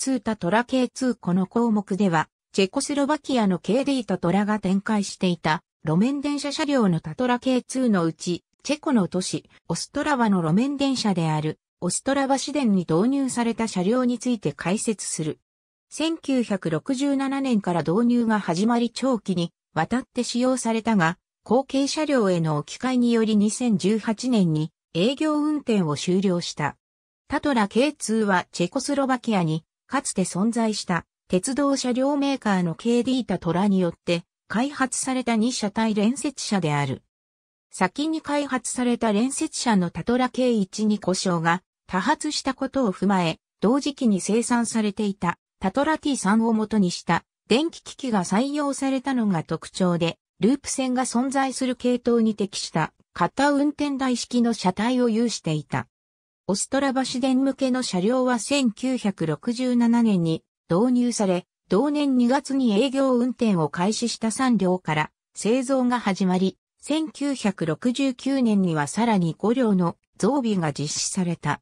ツータトラ系通この項目では、チェコスロバキアの KD タトラが展開していた路面電車車両のタトラ系2のうち、チェコの都市オストラバの路面電車であるオストラバ市電に導入された車両について解説する。1967年から導入が始まり長期に渡って使用されたが、後継車両への置き換えにより2018年に営業運転を終了した。タトラ K2 はチェコスロバキアにかつて存在した鉄道車両メーカーの KD タトラによって開発された2車体連接車である。先に開発された連接車のタトラ K1 に故障が多発したことを踏まえ、同時期に生産されていたタトラ T3 を元にした電気機器が採用されたのが特徴で、ループ線が存在する系統に適した型運転台式の車体を有していた。オストラバ市電向けの車両は1967年に導入され、同年2月に営業運転を開始した3両から製造が始まり、1969年にはさらに5両の増備が実施された。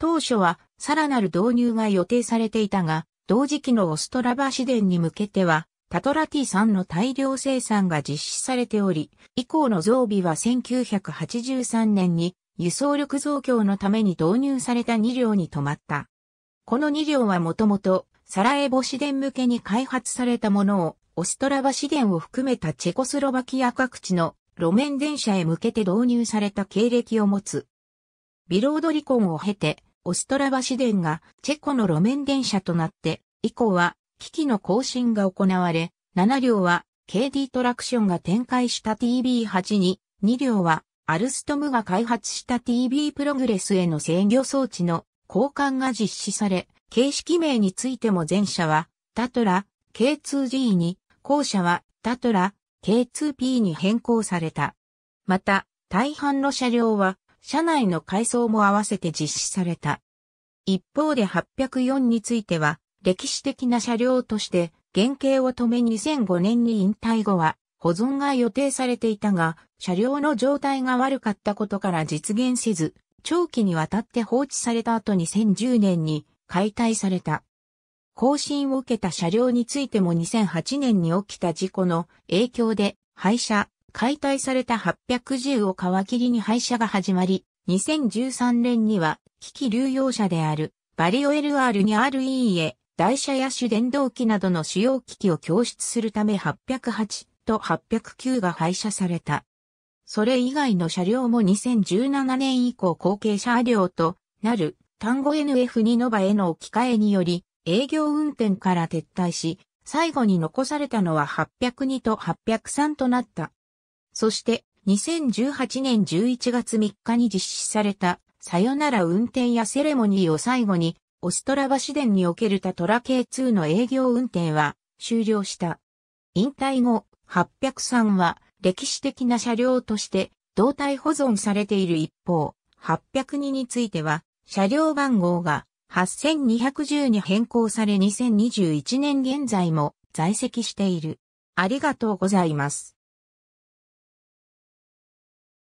当初はさらなる導入が予定されていたが、同時期のオストラバ市電に向けては、タトラ T3 の大量生産が実施されており、以降の増備は1983年に輸送力増強のために導入された2両に止まった。この2両はもともとサラエボ市電向けに開発されたものをオストラバ市電を含めたチェコスロバキア各地の路面電車へ向けて導入された経歴を持つ。ビロードリコンを経て、オストラバ市電がチェコの路面電車となって、以降は機器の更新が行われ、7両は KD トラクションが展開した TB8 に、2両はアルストムが開発した TB プログレスへの制御装置の交換が実施され、形式名についても前者はタトラ K2G に、後者はタトラ K2P に変更された。また、大半の車両は車内の改装も合わせて実施された。一方で804については、歴史的な車両として、原型を止め2005年に引退後は、保存が予定されていたが、車両の状態が悪かったことから実現せず、長期にわたって放置された後2010年に解体された。更新を受けた車両についても2008年に起きた事故の影響で廃車、解体された810を皮切りに廃車が始まり、2013年には機器流用車であるバリオ LR に RE a 台車や主電動機などの主要機器を供出するため808と、809が廃車された。それ以外の車両も2017年以降後継車両となる単語 NF2 ノバへの置き換えにより営業運転から撤退し、最後に残されたのは802と803となった。そして2018年11月3日に実施されたさよなら運転やセレモニーを最後にオストラバ市電におけるタトラ系2の営業運転は終了した。引退後、803は歴史的な車両として胴体保存されている一方、802については車両番号が8210に変更され2021年現在も在籍している。ありがとうございます。